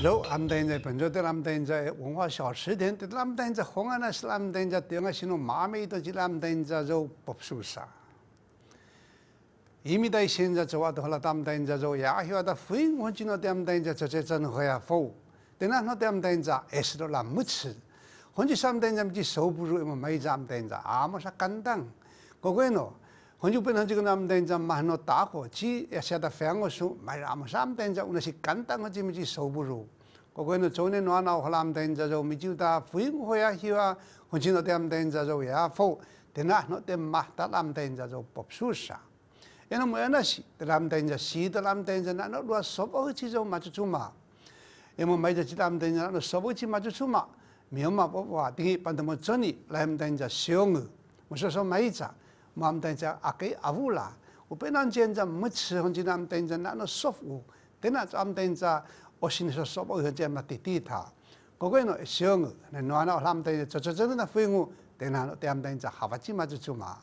肉，俺们现在本朝在，俺们现在文化小吃店，俺们现在红安那是，俺们现在点啊是侬妈咪都去，俺们现在做不受伤。伊米代现在做啊都好啦，俺们现在做也许啊，他分工资呢，俺们现在做做做弄好呀富。对啦，侬俺们现在二十多啦没吃，反正俺们现在不就收入也蛮差，俺们现在阿没啥干当，乖乖喏。反正平常这个咱们现在忙的打火机也写的非常少，买那么少，但是我们是简单的这么几首不如。我看到昨天我那老汉他们现在做，每天都在复印作业题啊，或者在他们现在做也做，但他们现在忙的他们现在做不熟悉。那么我们那是他们现在写的，他们现在那个多少次做马祖出马，那么每一只他们现在那个多少次马祖出马，棉麻布瓦顶，把他们这里来他们现在烧鹅，我说说每一只。我们现在阿给阿五啦，我平常现在没吃，现在我们现在那个食物，等下咱们现在我先说说，我现在嘛提提他，这个呢食物，那我那我们现在吃吃那个飞鱼，等下那咱们现在哈巴鸡嘛就出嘛。